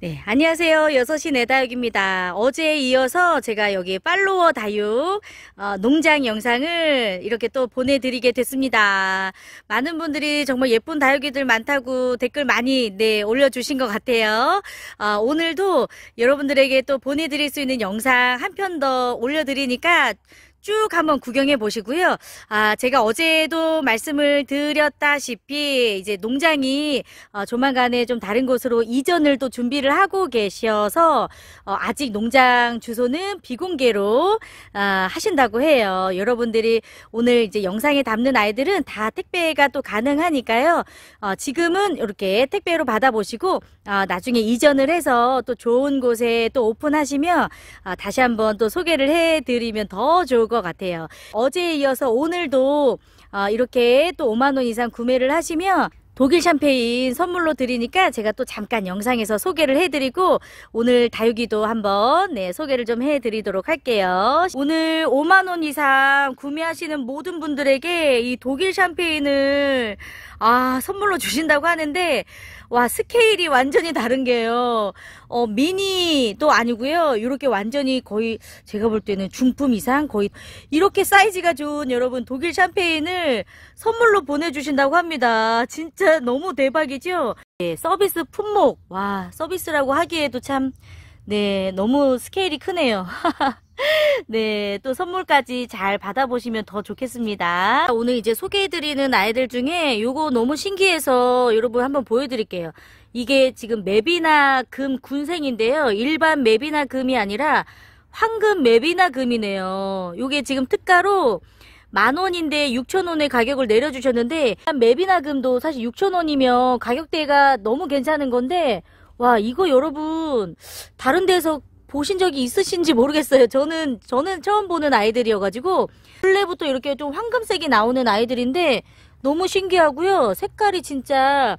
네, 안녕하세요. 6시 내다육입니다. 어제에 이어서 제가 여기 팔로워 다육 어, 농장 영상을 이렇게 또 보내드리게 됐습니다. 많은 분들이 정말 예쁜 다육이들 많다고 댓글 많이 네 올려주신 것 같아요. 어, 오늘도 여러분들에게 또 보내드릴 수 있는 영상 한 편 더 올려드리니까 쭉 한번 구경해 보시고요. 아, 제가 어제도 말씀을 드렸다시피 이제 농장이 어, 조만간에 좀 다른 곳으로 이전을 또 준비를 하고 계셔서 어, 아직 농장 주소는 비공개로 아, 하신다고 해요. 여러분들이 오늘 이제 영상에 담는 아이들은 다 택배가 또 가능하니까요. 어, 지금은 이렇게 택배로 받아보시고 아, 나중에 이전을 해서 또 좋은 곳에 또 오픈하시면 아, 다시 한번 또 소개를 해드리면 더 좋을 것 같아요. 어제에 이어서 오늘도 아, 이렇게 또 5만원 이상 구매를 하시면 독일 샴페인 선물로 드리니까 제가 또 잠깐 영상에서 소개를 해드리고 오늘 다육이도 한번 네, 소개를 좀 해드리도록 할게요. 오늘 5만원 이상 구매하시는 모든 분들에게 이 독일 샴페인을 아, 선물로 주신다고 하는데, 와, 스케일이 완전히 다른 게요. 어, 미니도 아니고요. 이렇게 완전히 거의 제가 볼 때는 중품 이상 거의 이렇게 사이즈가 좋은 여러분 독일 샴페인을 선물로 보내주신다고 합니다. 진짜 너무 대박이죠? 네, 서비스 품목. 와, 서비스라고 하기에도 참, 네, 너무 스케일이 크네요. 네, 또 선물까지 잘 받아보시면 더 좋겠습니다. 오늘 이제 소개해드리는 아이들 중에 요거 너무 신기해서 여러분 한번 보여드릴게요. 이게 지금 맵이나 금 군생인데요. 일반 맵이나 금이 아니라 황금 맵이나 금이네요. 요게 지금 특가로 만원인데 6천원의 가격을 내려주셨는데 맵이나 금도 사실 6천원이면 가격대가 너무 괜찮은 건데 와 이거 여러분 다른 데서 보신 적이 있으신지 모르겠어요. 저는 저는 처음 보는 아이들이어가지고 원래부터 이렇게 좀 황금색이 나오는 아이들인데 너무 신기하고요. 색깔이 진짜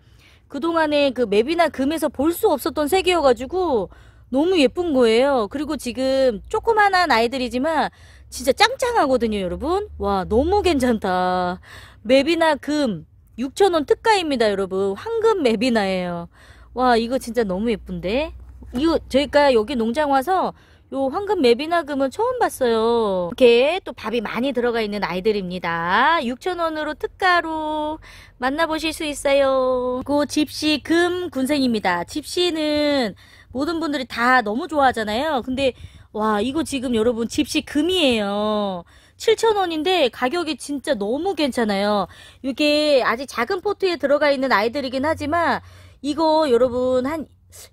그동안에 그 맵이나 금에서 볼 수 없었던 색이어가지고 너무 예쁜 거예요. 그리고 지금 조그만한 아이들이지만 진짜 짱짱하거든요, 여러분. 와, 너무 괜찮다. 맵이나 금 6,000원 특가입니다, 여러분. 황금 맵이나예요. 와, 이거 진짜 너무 예쁜데? 이거 저희가 여기 농장 와서 요 황금 메비나금은 처음 봤어요. 이렇게 또 밥이 많이 들어가 있는 아이들입니다. 6,000원으로 특가로 만나보실 수 있어요. 그 집시 금 군생입니다. 집시는 모든 분들이 다 너무 좋아하잖아요. 근데 와 이거 지금 여러분 집시 금이에요. 7,000원인데 가격이 진짜 너무 괜찮아요. 이게 아직 작은 포트에 들어가 있는 아이들이긴 하지만 이거 여러분 한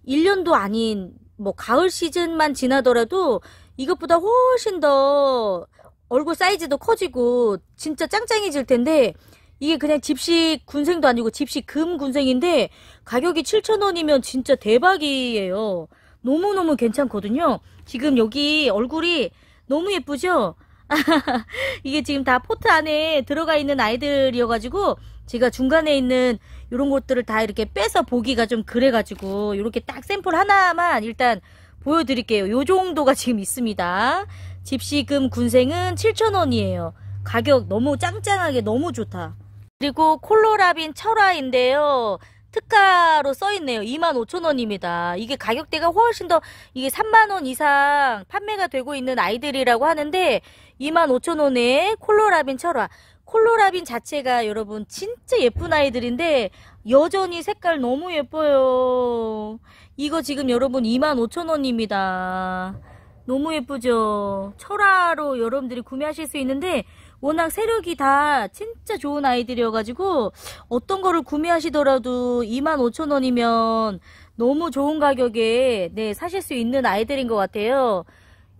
1년도 아닌 뭐 가을 시즌만 지나더라도 이것보다 훨씬 더 얼굴 사이즈도 커지고 진짜 짱짱해질 텐데 이게 그냥 집식 군생도 아니고 집식금 군생인데 가격이 7,000원이면 진짜 대박이에요. 너무너무 괜찮거든요. 지금 여기 얼굴이 너무 예쁘죠? 이게 지금 다 포트 안에 들어가 있는 아이들이어가지고 제가 중간에 있는 이런 것들을 다 이렇게 빼서 보기가 좀 그래가지고 이렇게 딱 샘플 하나만 일단 보여드릴게요. 요 정도가 지금 있습니다. 집시금 군생은 7,000원이에요. 가격 너무 짱짱하게 너무 좋다. 그리고 콜로라빈 철화인데요. 특가로 써있네요. 25,000원입니다. 이게 가격대가 훨씬 더 이게 3만원 이상 판매가 되고 있는 아이들이라고 하는데 25,000원에 콜로라빈 철화 콜로라빈 자체가 여러분 진짜 예쁜 아이들인데 여전히 색깔 너무 예뻐요. 이거 지금 여러분 25,000원입니다. 너무 예쁘죠? 철화로 여러분들이 구매하실 수 있는데 워낙 세력이 다 진짜 좋은 아이들이어가지고 어떤 거를 구매하시더라도 25,000원이면 너무 좋은 가격에 네 사실 수 있는 아이들인 것 같아요.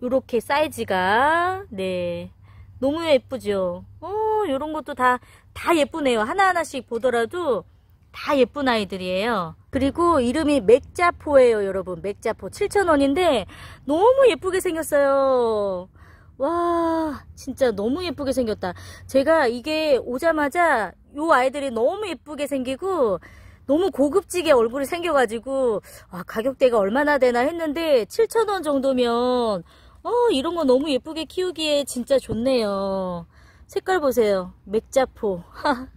이렇게 사이즈가 네 너무 예쁘죠? 어, 이런 것도 다, 다 예쁘네요. 하나하나씩 보더라도 다 예쁜 아이들이에요. 그리고 이름이 맥자포예요, 여러분. 맥자포. 7,000원인데 너무 예쁘게 생겼어요. 와, 진짜 너무 예쁘게 생겼다. 제가 이게 오자마자 요 아이들이 너무 예쁘게 생기고 너무 고급지게 얼굴이 생겨가지고 아, 가격대가 얼마나 되나 했는데 7,000원 정도면 어, 이런 거 너무 예쁘게 키우기에 진짜 좋네요. 색깔 보세요. 맥자포.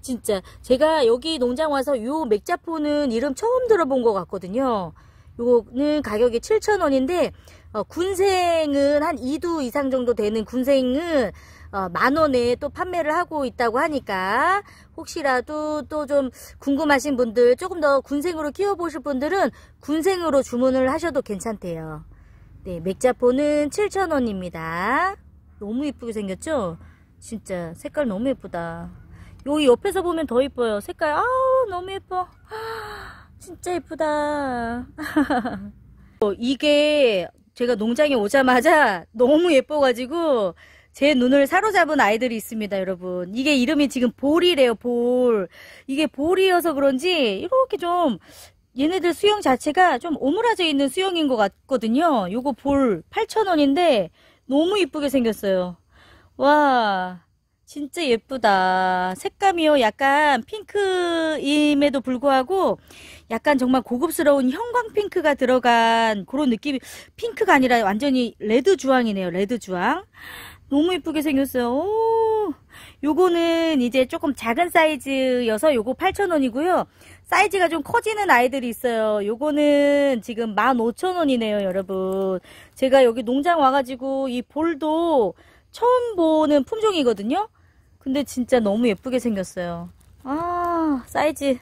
진짜 제가 여기 농장 와서 요 맥자포는 이름 처음 들어본 것 같거든요. 요거는 가격이 7,000원인데 어, 군생은 한 2두 이상 정도 되는 군생은 어, 만원에 또 판매를 하고 있다고 하니까 혹시라도 또 좀 궁금하신 분들 조금 더 군생으로 키워보실 분들은 군생으로 주문을 하셔도 괜찮대요. 네, 맥자포는 7,000원입니다. 너무 이쁘게 생겼죠? 진짜 색깔 너무 예쁘다 여기 옆에서 보면 더 예뻐요 색깔 아우 너무 예뻐 진짜 예쁘다 어, 이게 제가 농장에 오자마자 너무 예뻐가지고 제 눈을 사로잡은 아이들이 있습니다 여러분 이게 이름이 지금 볼이래요 볼 이게 볼이어서 그런지 이렇게 좀 얘네들 수영 자체가 좀 오므라져 있는 수영인 것 같거든요 요거 볼 8,000원인데 너무 이쁘게 생겼어요 와 진짜 예쁘다. 색감이요. 약간 핑크임에도 불구하고 약간 정말 고급스러운 형광 핑크가 들어간 그런 느낌이 핑크가 아니라 완전히 레드 주황이네요. 레드 주황. 너무 예쁘게 생겼어요. 오, 요거는 이제 조금 작은 사이즈여서 요거 8,000원이고요. 사이즈가 좀 커지는 아이들이 있어요. 요거는 지금 15,000원이네요, 여러분. 제가 여기 농장 와가지고 이 볼도 처음 보는 품종이거든요. 근데 진짜 너무 예쁘게 생겼어요. 아 사이즈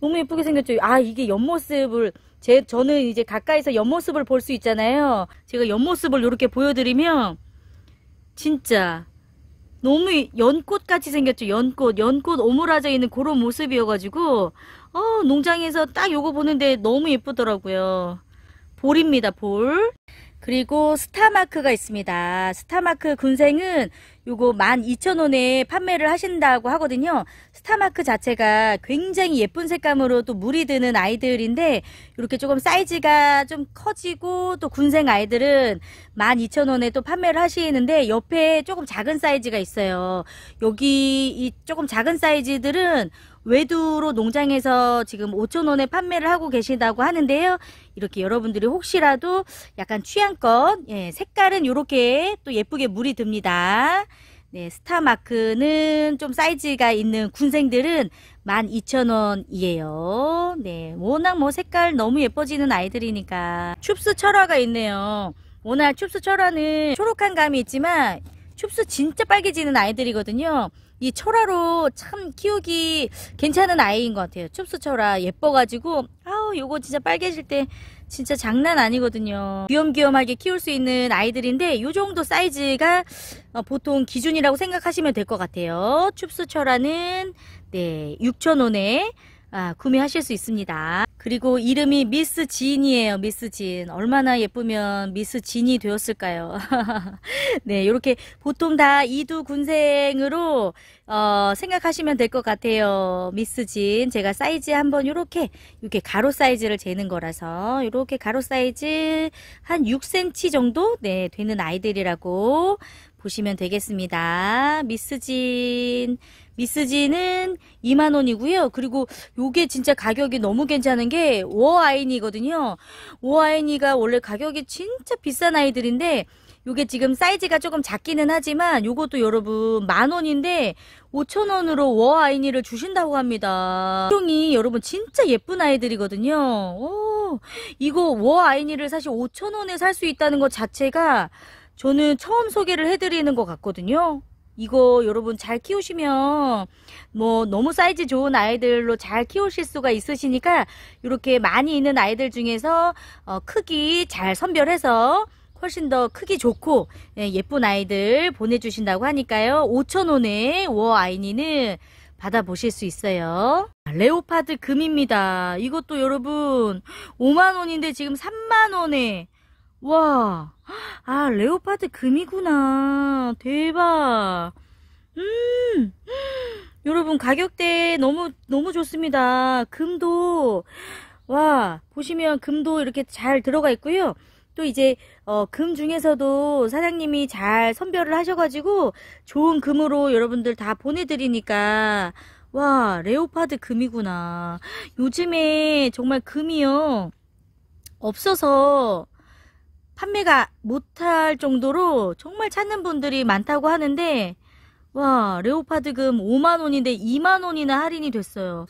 너무 예쁘게 생겼죠. 아 이게 옆모습을 제 저는 이제 가까이서 옆모습을 볼 수 있잖아요. 제가 옆모습을 이렇게 보여드리면 진짜 너무 연꽃같이 생겼죠. 연꽃, 연꽃 오므라져 있는 그런 모습이어가지고 어, 농장에서 딱 요거 보는데 너무 예쁘더라고요. 볼입니다, 볼. 그리고 스타마크가 있습니다. 스타마크 군생은 요거 12,000원에 판매를 하신다고 하거든요. 스타마크 자체가 굉장히 예쁜 색감으로 또 물이 드는 아이들인데 이렇게 조금 사이즈가 좀 커지고 또 군생 아이들은 12,000원에 또 판매를 하시는데 옆에 조금 작은 사이즈가 있어요. 여기 이 조금 작은 사이즈들은 외두로 농장에서 지금 5천원에 판매를 하고 계신다고 하는데요. 이렇게 여러분들이 혹시라도 약간 취향껏 예, 색깔은 이렇게 또 예쁘게 물이 듭니다. 네, 스타마크는 좀 사이즈가 있는 군생들은 12,000원이에요. 네, 워낙 뭐 색깔 너무 예뻐지는 아이들이니까. 춥스 철화가 있네요. 워낙 춥스 철화는 초록한 감이 있지만 춥스 진짜 빨개지는 아이들이거든요. 이초라로참 키우기 괜찮은 아이인 것 같아요. 춥수 초라 예뻐가지고 아우 요거 진짜 빨개질 때 진짜 장난 아니거든요. 귀염귀염하게 키울 수 있는 아이들인데 요 정도 사이즈가 어, 보통 기준이라고 생각하시면 될 것 같아요. 춥수초라는네 6,000원에 아, 구매하실 수 있습니다. 그리고 이름이 미스 진이에요. 미스 진. 얼마나 예쁘면 미스 진이 되었을까요? 네, 이렇게 보통 다 이두 군생으로 어, 생각하시면 될 것 같아요. 미스 진. 제가 사이즈 한번 이렇게 이렇게 가로 사이즈를 재는 거라서 이렇게 가로 사이즈 한 6cm 정도 네, 되는 아이들이라고 보시면 되겠습니다. 미스진 미스진은 2만원이고요. 그리고 요게 진짜 가격이 너무 괜찮은 게 워아이니거든요. 워아이니가 원래 가격이 진짜 비싼 아이들인데 요게 지금 사이즈가 조금 작기는 하지만 요것도 여러분 만원인데 5천원으로 워아이니를 주신다고 합니다. 형이 여러분 진짜 예쁜 아이들이거든요. 오, 이거 워아이니를 사실 5천원에 살 수 있다는 것 자체가 저는 처음 소개를 해드리는 것 같거든요. 이거 여러분 잘 키우시면 뭐 너무 사이즈 좋은 아이들로 잘 키우실 수가 있으시니까 이렇게 많이 있는 아이들 중에서 어 크기 잘 선별해서 훨씬 더 크기 좋고 예, 예쁜 아이들 보내주신다고 하니까요. 5,000원에 워아이니는 받아보실 수 있어요. 아, 레오파드 금입니다. 이것도 여러분 5만원인데 지금 3만원에 와, 아, 레오파드 금이구나. 대박. 음, 여러분, 가격대 너무, 너무 좋습니다. 금도, 와, 보시면 금도 이렇게 잘 들어가 있고요. 또 이제, 어, 금 중에서도 사장님이 잘 선별을 하셔가지고 좋은 금으로 여러분들 다 보내드리니까, 와, 레오파드 금이구나. 요즘에 정말 금이요. 없어서, 판매가 못할 정도로 정말 찾는 분들이 많다고 하는데 와 레오파드 금 5만원인데 2만원이나 할인이 됐어요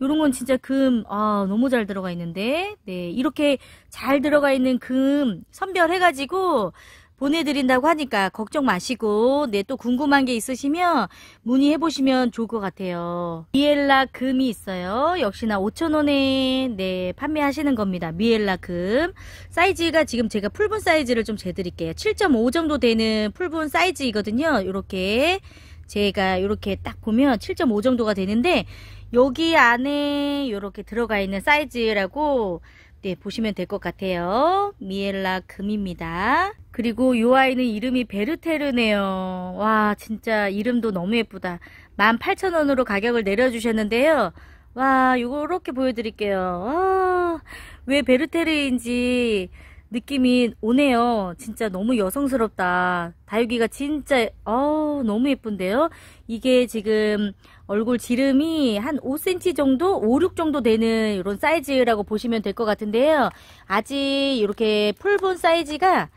이런건 진짜 금 아, 너무 잘 들어가 있는데 네 이렇게 잘 들어가 있는 금 선별해 가지고 보내드린다고 하니까 걱정 마시고 네 또 궁금한 게 있으시면 문의해 보시면 좋을 것 같아요. 미엘라 금이 있어요. 역시나 5,000원에 네 판매하시는 겁니다. 미엘라 금 사이즈가 지금 제가 풀분 사이즈를 좀 재드릴게요. 7.5 정도 되는 풀분 사이즈이거든요. 이렇게 제가 이렇게 딱 보면 7.5 정도가 되는데 여기 안에 이렇게 들어가 있는 사이즈라고 네, 보시면 될 것 같아요. 미엘라 금입니다. 그리고 이 아이는 이름이 베르테르네요. 와 진짜 이름도 너무 예쁘다. 18,000원으로 가격을 내려주셨는데요. 와 요렇게 보여드릴게요. 와, 왜 베르테르인지 느낌이 오네요. 진짜 너무 여성스럽다. 다육이가 진짜 어 너무 예쁜데요. 이게 지금 얼굴 지름이 한 5cm 정도, 5, 6 정도 되는 이런 사이즈라고 보시면 될 것 같은데요. 아직 이렇게 풀본 사이즈가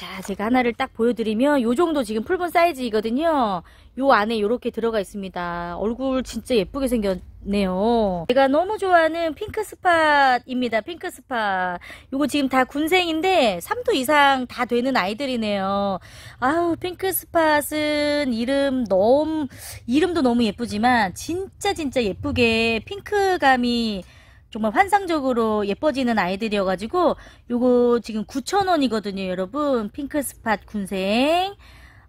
자 제가 하나를 딱 보여드리면 요 정도 지금 풀본 사이즈이거든요 요 안에 요렇게 들어가 있습니다 얼굴 진짜 예쁘게 생겼네요 제가 너무 좋아하는 핑크 스팟입니다 핑크 스팟 요거 지금 다 군생인데 3도 이상 다 되는 아이들이네요 아우 핑크 스팟은 이름 너무 이름도 너무 예쁘지만 진짜 진짜 예쁘게 핑크감이 정말 환상적으로 예뻐지는 아이들이어가지고 요거 지금 9,000원이거든요 여러분 핑크스팟 군생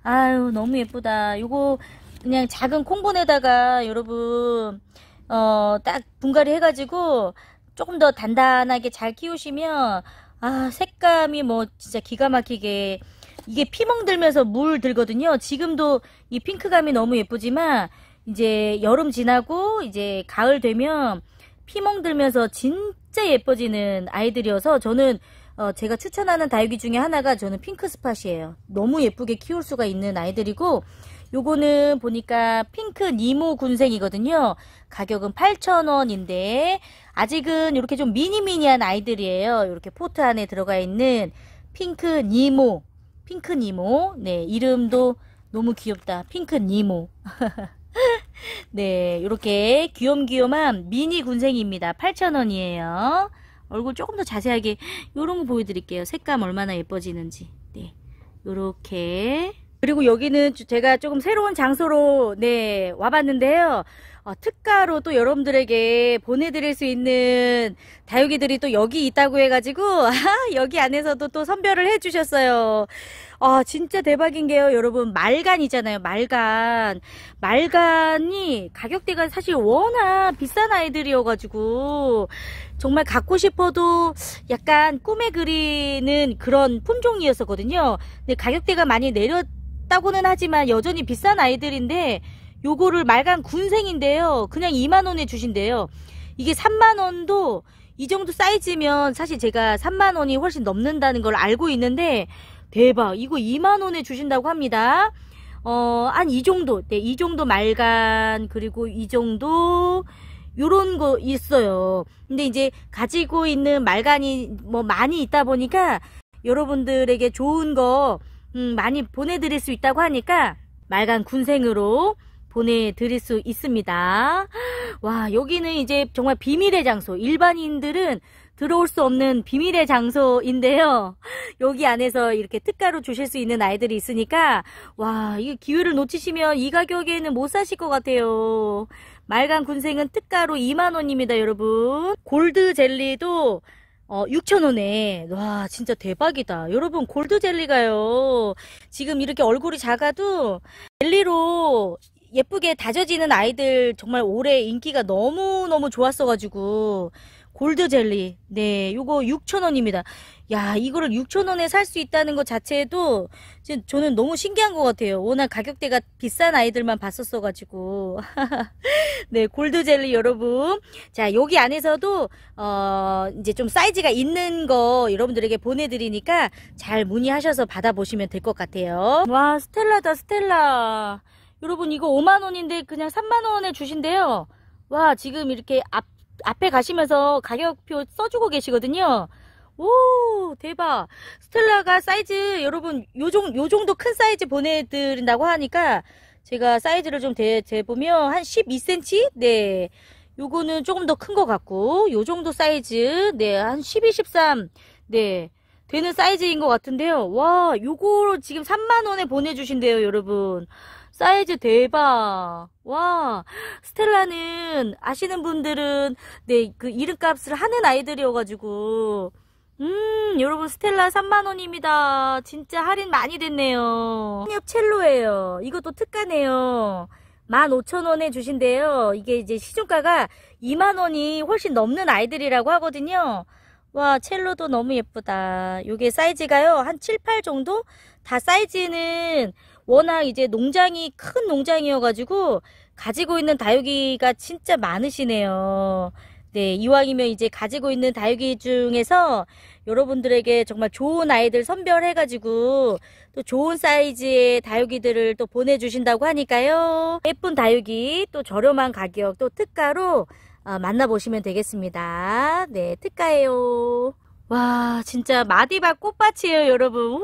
아유 너무 예쁘다 요거 그냥 작은 콩분에다가 여러분 어딱 분갈이 해가지고 조금 더 단단하게 잘 키우시면 아 색감이 뭐 진짜 기가 막히게 이게 피멍 들면서 물 들거든요 지금도 이 핑크감이 너무 예쁘지만 이제 여름 지나고 이제 가을 되면 피멍 들면서 진짜 예뻐지는 아이들이어서 저는 어, 제가 추천하는 다육이 중에 하나가 저는 핑크 스팟이에요. 너무 예쁘게 키울 수가 있는 아이들이고 요거는 보니까 핑크 니모 군생이거든요. 가격은 8,000원인데 아직은 이렇게 좀 미니미니한 아이들이에요. 이렇게 포트 안에 들어가 있는 핑크 니모 핑크 니모 네 이름도 너무 귀엽다. 핑크 니모 네, 이렇게 귀염귀염한 미니 군생입니다. 8,000원이에요. 얼굴 조금 더 자세하게 이런거 보여드릴게요. 색감 얼마나 예뻐지는지. 네, 이렇게 그리고 여기는 제가 조금 새로운 장소로 네 와봤는데요. 어, 특가로 또 여러분들에게 보내드릴 수 있는 다육이들이 또 여기 있다고 해가지고 아, 여기 안에서도 또 선별을 해주셨어요. 아 진짜 대박인 게요 여러분 말간이잖아요 말간 말간이 가격대가 사실 워낙 비싼 아이들이어가지고 정말 갖고 싶어도 약간 꿈에 그리는 그런 품종이었었거든요 근데 가격대가 많이 내렸다고는 하지만 여전히 비싼 아이들인데 요거를 말간 군생인데요 그냥 2만원에 주신대요 이게 3만원도 이 정도 사이즈면 사실 제가 3만원이 훨씬 넘는다는 걸 알고 있는데 대박. 이거 2만원에 주신다고 합니다. 어, 한 이 정도. 네, 이 정도 말간, 그리고 이 정도, 요런 거 있어요. 근데 이제 가지고 있는 말간이 뭐 많이 있다 보니까 여러분들에게 좋은 거, 음, 많이 보내드릴 수 있다고 하니까 말간 군생으로 보내드릴 수 있습니다. 와, 여기는 이제 정말 비밀의 장소. 일반인들은 들어올 수 없는 비밀의 장소인데요. 여기 안에서 이렇게 특가로 주실 수 있는 아이들이 있으니까 와, 이 기회를 놓치시면 이 가격에는 못 사실 것 같아요. 말간 군생은 특가로 2만 원입니다, 여러분. 골드 젤리도 어, 6,000원에. 와, 진짜 대박이다. 여러분, 골드 젤리가요. 지금 이렇게 얼굴이 작아도 젤리로 예쁘게 다져지는 아이들 정말 올해 인기가 너무너무 좋았어가지고 골드 젤리. 네, 요거 6,000원입니다. 야, 이거를 6,000원에 살 수 있다는 것 자체도 지금 저는 너무 신기한 것 같아요. 워낙 가격대가 비싼 아이들만 봤었어가지고. 네, 골드 젤리 여러분. 자, 여기 안에서도, 어, 이제 좀 사이즈가 있는 거 여러분들에게 보내드리니까 잘 문의하셔서 받아보시면 될 것 같아요. 와, 스텔라다, 스텔라. 여러분, 이거 5만원인데 그냥 3만원에 주신대요. 와, 지금 이렇게 앞, 앞에 가시면서 가격표 써주고 계시거든요. 오 대박 스텔라가 사이즈 여러분 요정, 요정도 큰 사이즈 보내드린다고 하니까 제가 사이즈를 좀 대, 재보면 한 12cm 네 요거는 조금 더 큰 것 같고 요정도 사이즈 네한 12, 13네 되는 사이즈인 것 같은데요 와 요거 지금 3만원에 보내주신대요 여러분 사이즈 대박. 와, 스텔라는 아시는 분들은 네, 그 이름값을 하는 아이들이어가지고 음, 여러분 스텔라 3만원입니다. 진짜 할인 많이 됐네요. 협 첼로예요. 이것도 특가네요. 15,000원에 주신대요 이게 이제 시중가가 2만원이 훨씬 넘는 아이들이라고 하거든요. 와 첼로도 너무 예쁘다. 이게 사이즈가요. 한 7, 8 정도? 다 사이즈는 워낙 이제 농장이 큰 농장이어가지고 가지고 있는 다육이가 진짜 많으시네요. 네, 이왕이면 이제 가지고 있는 다육이 중에서 여러분들에게 정말 좋은 아이들 선별해가지고 또 좋은 사이즈의 다육이들을 또 보내주신다고 하니까요. 예쁜 다육이 또 저렴한 가격 또 특가로 아, 만나보시면 되겠습니다. 네, 특가예요. 와 진짜 마디바 꽃밭이에요 여러분 우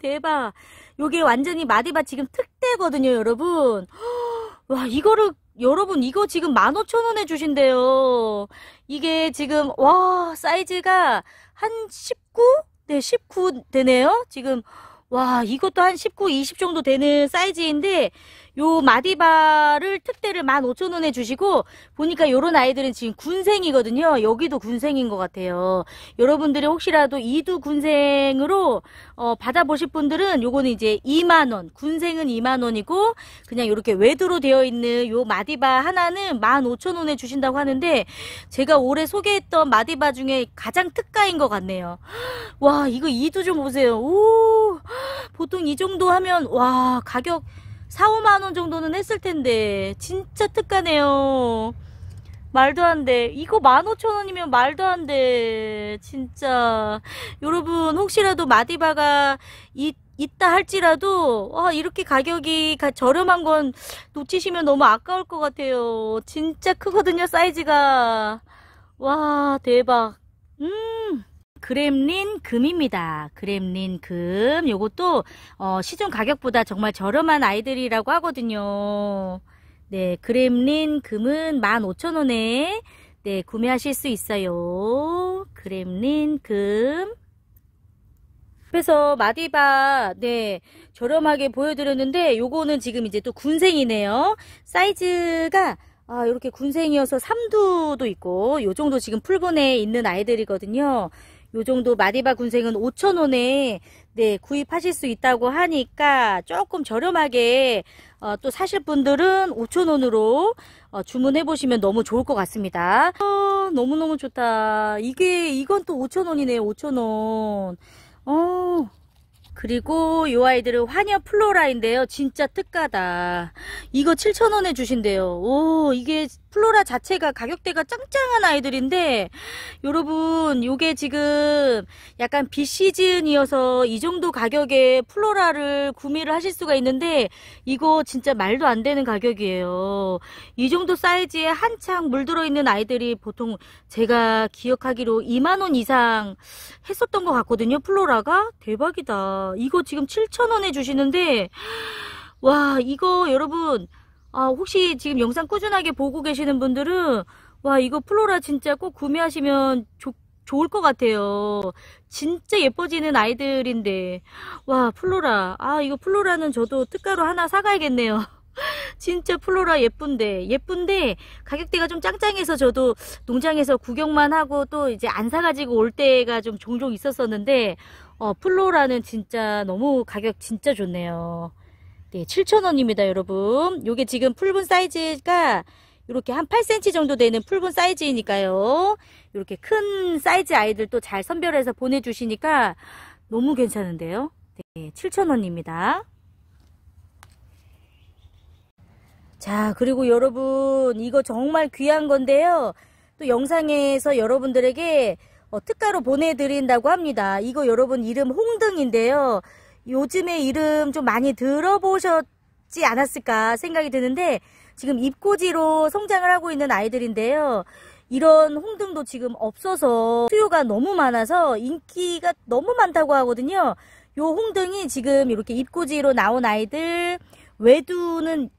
대박 요게 완전히 마디바 지금 특대거든요, 여러분. 와, 이거를 여러분 이거 지금 15,000원에 주신대요. 이게 지금 와, 사이즈가 한 19? 네, 19 되네요. 지금 와 이것도 한 19, 20 정도 되는 사이즈인데 요 마디바를 특대를 15,000원에 주시고 보니까 요런 아이들은 지금 군생이거든요. 여기도 군생인 것 같아요. 여러분들이 혹시라도 이두 군생으로 어, 받아보실 분들은 요거는 이제 2만원 군생은 2만원이고 그냥 요렇게 외두로 되어 있는 요 마디바 하나는 15,000원에 주신다고 하는데 제가 올해 소개했던 마디바 중에 가장 특가인 것 같네요. 와 이거 이두 좀 보세요. 오 보통 이 정도 하면 와 가격 4, 5만원 정도는 했을 텐데 진짜 특가네요 말도 안 돼. 이거 15,000원이면 말도 안 돼. 진짜. 여러분, 혹시라도 마디바가 이, 있다 할지라도, 와 아, 이렇게 가격이 저렴한 건 놓치시면 너무 아까울 것 같아요. 진짜 크거든요, 사이즈가. 와, 대박. 음. 그램린 금입니다. 그램린 금. 요것도 어, 시중 가격보다 정말 저렴한 아이들이라고 하거든요. 네, 그램린 금은 15,000원에 네, 구매하실 수 있어요. 그램린 금. 그래서 마디바 네 저렴하게 보여드렸는데 요거는 지금 이제 또 군생이네요 사이즈가 아, 이렇게 군생이어서 삼두도 있고 요 정도 지금 풀분에 있는 아이들이거든요 요정도 마디바 군생은 5천원에 네, 구입하실 수 있다고 하니까 조금 저렴하게 어, 또 사실 분들은 5천원으로 어, 주문해 보시면 너무 좋을 것 같습니다 아, 너무너무 좋다 이게 이건 또 5천원이네요 5천원 어. 그리고 이 아이들은 환여 플로라인데요. 진짜 특가다. 이거 7,000원에 주신대요. 오 이게 플로라 자체가 가격대가 짱짱한 아이들인데 여러분 이게 지금 약간 비시즌이어서 이 정도 가격에 플로라를 구매를 하실 수가 있는데 이거 진짜 말도 안 되는 가격이에요. 이 정도 사이즈에 한창 물들어 있는 아이들이 보통 제가 기억하기로 2만원 이상 했었던 것 같거든요. 플로라가 대박이다. 이거 지금 7,000원에 주시는데 와 이거 여러분 아, 혹시 지금 영상 꾸준하게 보고 계시는 분들은 와 이거 플로라 진짜 꼭 구매하시면 좋 좋을 것 같아요. 진짜 예뻐지는 아이들인데 와 플로라 아 이거 플로라는 저도 특가로 하나 사가야겠네요. 진짜 플로라 예쁜데 예쁜데 가격대가 좀 짱짱해서 저도 농장에서 구경만 하고 또 이제 안 사가지고 올 때가 좀 종종 있었었는데 어, 플로라는 진짜 너무 가격 진짜 좋네요. 네, 7,000원입니다, 여러분. 요게 지금 풀분 사이즈가 이렇게 한 8cm 정도 되는 풀분 사이즈이니까요. 이렇게 큰 사이즈 아이들 도잘 선별해서 보내주시니까 너무 괜찮은데요. 네, 7,000원입니다. 자, 그리고 여러분 이거 정말 귀한 건데요. 또 영상에서 여러분들에게 어, 특가로 보내드린다고 합니다. 이거 여러분 이름 홍등인데요. 요즘에 이름 좀 많이 들어보셨지 않았을까 생각이 드는데 지금 입꼬지로 성장을 하고 있는 아이들인데요. 이런 홍등도 지금 없어서 수요가 너무 많아서 인기가 너무 많다고 하거든요. 요 홍등이 지금 이렇게 입꼬지로 나온 아이들 외두는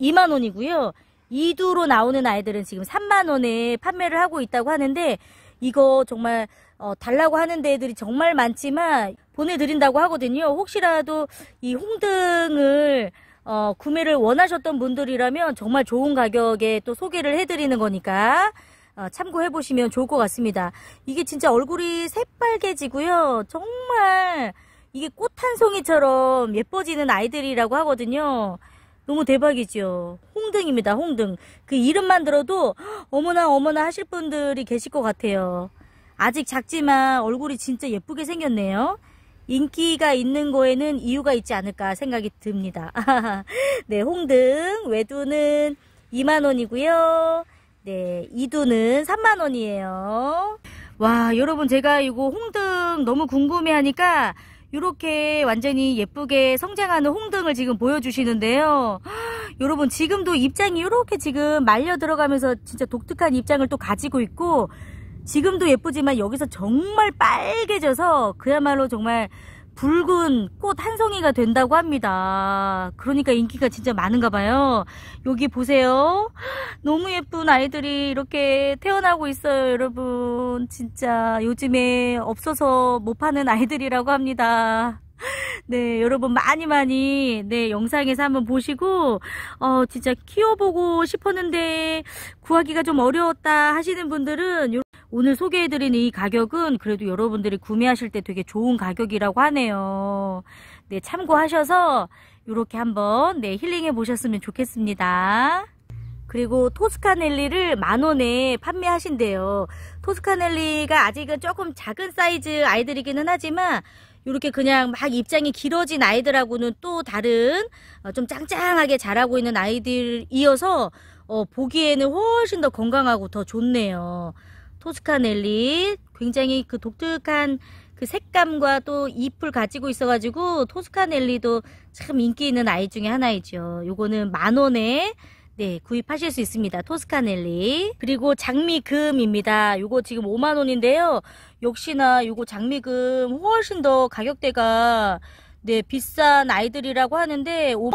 2만원이고요. 이두로 나오는 아이들은 지금 3만원에 판매를 하고 있다고 하는데 이거 정말 어, 달라고 하는 애들이 정말 많지만 보내드린다고 하거든요. 혹시라도 이 홍등을 어, 구매를 원하셨던 분들이라면 정말 좋은 가격에 또 소개를 해드리는 거니까 어, 참고해 보시면 좋을 것 같습니다. 이게 진짜 얼굴이 새빨개지고요. 정말 이게 꽃 한 송이처럼 예뻐지는 아이들이라고 하거든요. 너무 대박이죠. 홍등입니다. 홍등. 그 이름만 들어도 어머나 어머나 하실 분들이 계실 것 같아요. 아직 작지만 얼굴이 진짜 예쁘게 생겼네요. 인기가 있는 거에는 이유가 있지 않을까 생각이 듭니다. 네, 홍등 외두는 2만원이고요. 네, 이두는 3만원이에요. 와, 여러분 제가 이거 홍등 너무 궁금해하니까 이렇게 완전히 예쁘게 성장하는 홍등을 지금 보여주시는데요. 여러분 지금도 입장이 이렇게 지금 말려 들어가면서 진짜 독특한 입장을 또 가지고 있고 지금도 예쁘지만 여기서 정말 빨개져서 그야말로 정말 붉은 꽃 한 송이가 된다고 합니다. 그러니까 인기가 진짜 많은가 봐요. 여기 보세요. 너무 예쁜 아이들이 이렇게 태어나고 있어요, 여러분. 진짜 요즘에 없어서 못 파는 아이들이라고 합니다. 네, 여러분 많이 많이 네 영상에서 한번 보시고 어 진짜 키워보고 싶었는데 구하기가 좀 어려웠다 하시는 분들은 오늘 소개해드린 이 가격은 그래도 여러분들이 구매하실 때 되게 좋은 가격이라고 하네요. 네, 참고하셔서 이렇게 한번 네, 힐링해 보셨으면 좋겠습니다. 그리고 토스카넬리를 만원에 판매하신대요. 토스카넬리가 아직은 조금 작은 사이즈 아이들이기는 하지만 이렇게 그냥 막 입장이 길어진 아이들하고는 또 다른 어, 좀 짱짱하게 자라고 있는 아이들이어서 어, 보기에는 훨씬 더 건강하고 더 좋네요. 토스카넬리 굉장히 그 독특한 그 색감과 또 잎을 가지고 있어가지고 토스카넬리도 참 인기 있는 아이 중에 하나이죠. 요거는 만 원에 네 구입하실 수 있습니다. 토스카넬리 그리고 장미금입니다. 요거 지금 5만 원인데요. 역시나 요거 장미금 훨씬 더 가격대가 네 비싼 아이들이라고 하는데 오...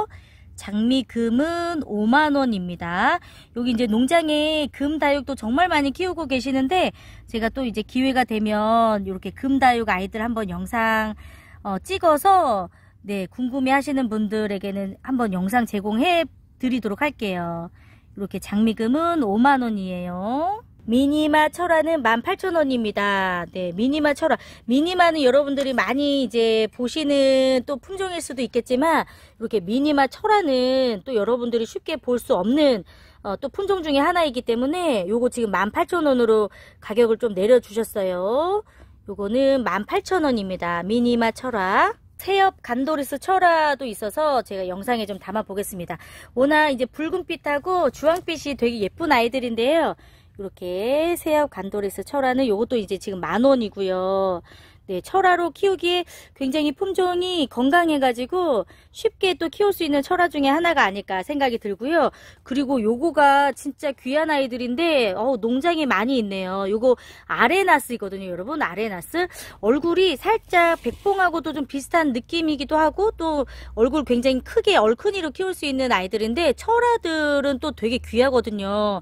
장미금은 5만원입니다. 여기 이제 농장에 금다육도 정말 많이 키우고 계시는데 제가 또 이제 기회가 되면 이렇게 금다육 아이들 한번 영상 어, 찍어서 네 궁금해 하시는 분들에게는 한번 영상 제공해 드리도록 할게요. 이렇게 장미금은 5만원이에요. 미니마 철화는 18,000원입니다. 네, 미니마 철화. 미니마는 여러분들이 많이 이제 보시는 또 품종일 수도 있겠지만 이렇게 미니마 철화는 또 여러분들이 쉽게 볼 수 없는 어, 또 품종 중에 하나이기 때문에 요거 지금 18,000원으로 가격을 좀 내려주셨어요. 요거는 18,000원입니다. 미니마 철화. 새엽 간도리스 철화도 있어서 제가 영상에 좀 담아 보겠습니다. 워낙 이제 붉은빛하고 주황빛이 되게 예쁜 아이들인데요. 이렇게 새엽 간도리스 철화는 요것도 이제 지금 만원이고요. 네, 철화로 키우기에 굉장히 품종이 건강해가지고 쉽게 또 키울 수 있는 철화 중에 하나가 아닐까 생각이 들고요. 그리고 요거가 진짜 귀한 아이들인데 어, 농장에 많이 있네요. 요거 아레나스이거든요, 여러분. 아레나스. 얼굴이 살짝 백봉하고도 좀 비슷한 느낌이기도 하고 또 얼굴 굉장히 크게 얼큰이로 키울 수 있는 아이들인데 철화들은 또 되게 귀하거든요.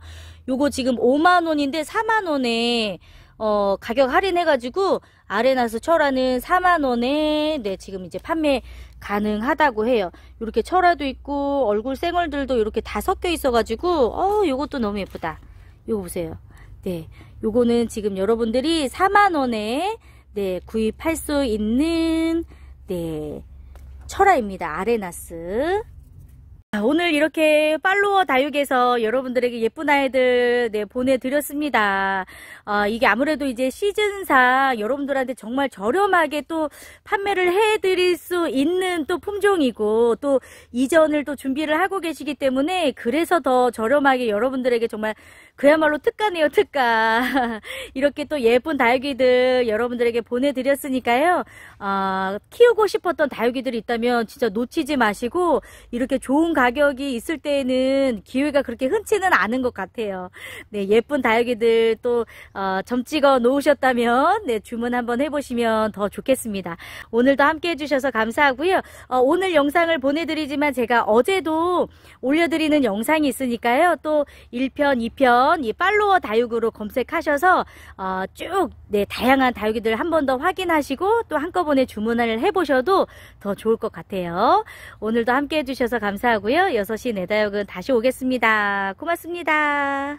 요거 지금 5만원인데 4만원에 어, 가격 할인해가지고 아레나스 철화는 4만원에 네 지금 이제 판매 가능하다고 해요 이렇게 철화도 있고 얼굴 생얼들도 이렇게 다 섞여 있어가지고 어 요것도 너무 예쁘다 이거 보세요 네 요거는 지금 여러분들이 4만원에 네 구입할 수 있는 네 철화입니다 아레나스 오늘 이렇게 팔로워 다육에서 여러분들에게 예쁜 아이들 네, 보내드렸습니다. 아, 이게 아무래도 이제 시즌상 여러분들한테 정말 저렴하게 또 판매를 해드릴 수 있는 또 품종이고 또 이전을 또 준비를 하고 계시기 때문에 그래서 더 저렴하게 여러분들에게 정말 그야말로 특가네요 특가 이렇게 또 예쁜 다육이들 여러분들에게 보내드렸으니까요 어, 키우고 싶었던 다육이들이 있다면 진짜 놓치지 마시고 이렇게 좋은 가격이 있을 때에는 기회가 그렇게 흔치는 않은 것 같아요 네 예쁜 다육이들 또 아, 어, 점 찍어 놓으셨다면 네, 주문 한번 해보시면 더 좋겠습니다. 오늘도 함께 해주셔서 감사하고요. 어, 오늘 영상을 보내드리지만 제가 어제도 올려드리는 영상이 있으니까요. 또 1편, 2편 이 팔로워 다육으로 검색하셔서 어, 쭉 네, 다양한 다육이들 한번 더 확인하시고 또 한꺼번에 주문을 해보셔도 더 좋을 것 같아요. 오늘도 함께 해주셔서 감사하고요. 6시 내다육은 다시 오겠습니다. 고맙습니다.